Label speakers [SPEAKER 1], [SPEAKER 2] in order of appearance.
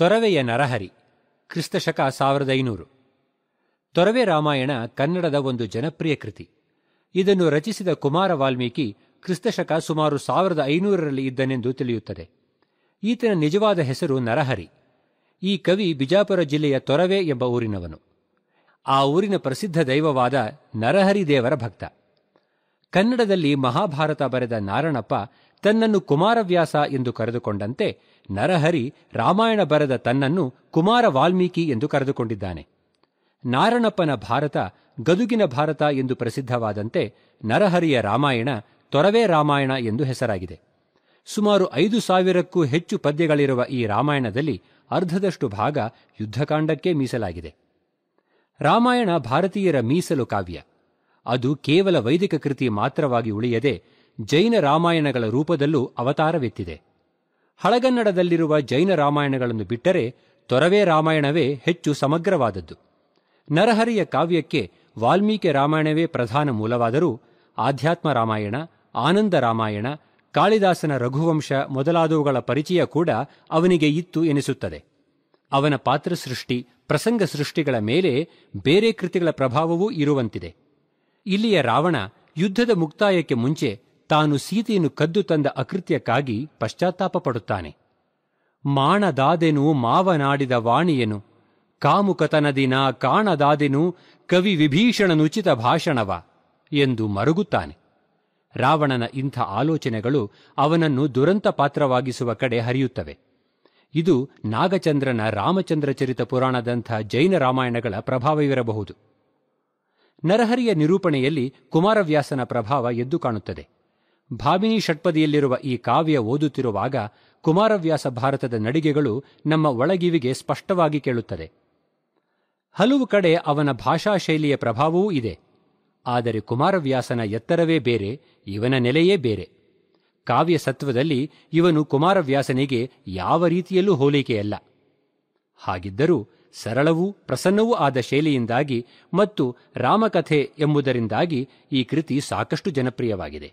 [SPEAKER 1] ತೊರವೆಯ ನರಹರಿ ಕ್ರಿಸ್ತಶಕ ಸಾವಿರದ ಐನೂರು ತೊರವೆ ರಾಮಾಯಣ ಕನ್ನಡದ ಒಂದು ಜನಪ್ರಿಯ ಕೃತಿ ಇದನ್ನು ರಚಿಸಿದ ಕುಮಾರ ವಾಲ್ಮೀಕಿ ಕ್ರಿಸ್ತಶಕ ಸುಮಾರು ಸಾವಿರದ ಐನೂರರಲ್ಲಿ ಇದ್ದನೆಂದು ತಿಳಿಯುತ್ತದೆ ಈತನ ನಿಜವಾದ ಹೆಸರು ನರಹರಿ ಈ ಕವಿ ಬಿಜಾಪುರ ಜಿಲ್ಲೆಯ ತೊರವೆ ಎಂಬ ಊರಿನವನು ಆ ಊರಿನ ಪ್ರಸಿದ್ಧ ದೈವವಾದ ನರಹರಿ ದೇವರ ಭಕ್ತ ಕನ್ನಡದಲ್ಲಿ ಮಹಾಭಾರತ ಬರೆದ ನಾರಣಪ್ಪ ತನ್ನನ್ನು ಕುಮಾರವ್ಯಾಸ ಎಂದು ಕರೆದುಕೊಂಡಂತೆ ನರಹರಿ ರಾಮಾಯಣ ಬರೆದ ತನ್ನನ್ನು ಕುಮಾರ ವಾಲ್ಮೀಕಿ ಎಂದು ಕರೆದುಕೊಂಡಿದ್ದಾನೆ ನಾರಣಪ್ಪನ ಭಾರತ ಗದುಗಿನ ಭಾರತ ಎಂದು ಪ್ರಸಿದ್ಧವಾದಂತೆ ನರಹರಿಯ ರಾಮಾಯಣ ತೊರವೇ ರಾಮಾಯಣ ಎಂದು ಹೆಸರಾಗಿದೆ ಸುಮಾರು ಐದು ಸಾವಿರಕ್ಕೂ ಹೆಚ್ಚು ಪದ್ಯಗಳಿರುವ ಈ ರಾಮಾಯಣದಲ್ಲಿ ಅರ್ಧದಷ್ಟು ಭಾಗ ಯುದ್ಧಕಾಂಡಕ್ಕೆ ಮೀಸಲಾಗಿದೆ ರಾಮಾಯಣ ಭಾರತೀಯರ ಮೀಸಲು ಕಾವ್ಯ ಅದು ಕೇವಲ ವೈದಿಕ ಕೃತಿ ಮಾತ್ರವಾಗಿ ಉಳಿಯದೆ ಜೈನ ರಾಮಾಯಣಗಳ ರೂಪದಲ್ಲೂ ಅವತಾರವೆತ್ತಿದೆ ಹಳಗನ್ನಡದಲ್ಲಿರುವ ಜೈನ ರಾಮಾಯಣಗಳನ್ನು ಬಿಟ್ಟರೆ ತೊರವೇ ರಾಮಾಯಣವೇ ಹೆಚ್ಚು ಸಮಗ್ರವಾದದ್ದು ನರಹರಿಯ ಕಾವ್ಯಕ್ಕೆ ವಾಲ್ಮೀಕಿ ರಾಮಾಯಣವೇ ಪ್ರಧಾನ ಮೂಲವಾದರೂ ಆಧ್ಯಾತ್ಮ ರಾಮಾಯಣ ಆನಂದ ರಾಮಾಯಣ ಕಾಳಿದಾಸನ ರಘುವಂಶ ಮೊದಲಾದವುಗಳ ಪರಿಚಯ ಕೂಡ ಅವನಿಗೆ ಇತ್ತು ಎನಿಸುತ್ತದೆ ಅವನ ಪಾತ್ರ ಸೃಷ್ಟಿ ಪ್ರಸಂಗ ಸೃಷ್ಟಿಗಳ ಮೇಲೆ ಬೇರೆ ಕೃತಿಗಳ ಪ್ರಭಾವವೂ ಇರುವಂತಿದೆ ಇಲ್ಲಿಯ ರಾವಣ ಯುದ್ಧದ ಮುಕ್ತಾಯಕ್ಕೆ ಮುಂಚೆ ತಾನು ಸೀತೆಯನ್ನು ಕದ್ದು ತಂದ ಅಕೃತ್ಯಕ್ಕಾಗಿ ಪಶ್ಚಾತ್ತಾಪ ಪಡುತ್ತಾನೆ ಮಾಣದಾದೆನು ಮಾವನಾಡಿದ ವಾಣಿಯನು ದಿನ ಕಾಣದಾದೆನು ಕವಿ ವಿಭೀಷಣನುಚಿತ ಭಾಷಣವ ಎಂದು ಮರುಗುತ್ತಾನೆ ರಾವಣನ ಇಂಥ ಆಲೋಚನೆಗಳು ಅವನನ್ನು ದುರಂತ ಪಾತ್ರವಾಗಿಸುವ ಕಡೆ ಹರಿಯುತ್ತವೆ ಇದು ನಾಗಚಂದ್ರನ ರಾಮಚಂದ್ರ ಚರಿತ ಪುರಾಣದಂಥ ಜೈನ ರಾಮಾಯಣಗಳ ಪ್ರಭಾವವಿರಬಹುದು ನರಹರಿಯ ನಿರೂಪಣೆಯಲ್ಲಿ ಕುಮಾರವ್ಯಾಸನ ಪ್ರಭಾವ ಎದ್ದು ಕಾಣುತ್ತದೆ ಭಾವಿನಿ ಷಟ್ಪದಿಯಲ್ಲಿರುವ ಈ ಕಾವ್ಯ ಓದುತ್ತಿರುವಾಗ ಕುಮಾರವ್ಯಾಸ ಭಾರತದ ನಡಿಗೆಗಳು ನಮ್ಮ ಒಳಗಿವಿಗೆ ಸ್ಪಷ್ಟವಾಗಿ ಕೇಳುತ್ತದೆ ಹಲವು ಕಡೆ ಅವನ ಭಾಷಾ ಶೈಲಿಯ ಪ್ರಭಾವವೂ ಇದೆ ಆದರೆ ಕುಮಾರವ್ಯಾಸನ ಎತ್ತರವೇ ಬೇರೆ ಇವನ ನೆಲೆಯೇ ಬೇರೆ ಕಾವ್ಯ ಸತ್ವದಲ್ಲಿ ಇವನು ಕುಮಾರವ್ಯಾಸನಿಗೆ ಯಾವ ರೀತಿಯಲ್ಲೂ ಹೋಲಿಕೆಯಲ್ಲ ಹಾಗಿದ್ದರೂ ಸರಳವೂ ಪ್ರಸನ್ನವೂ ಆದ ಶೈಲಿಯಿಂದಾಗಿ ಮತ್ತು ರಾಮಕಥೆ ಎಂಬುದರಿಂದಾಗಿ ಈ ಕೃತಿ ಸಾಕಷ್ಟು ಜನಪ್ರಿಯವಾಗಿದೆ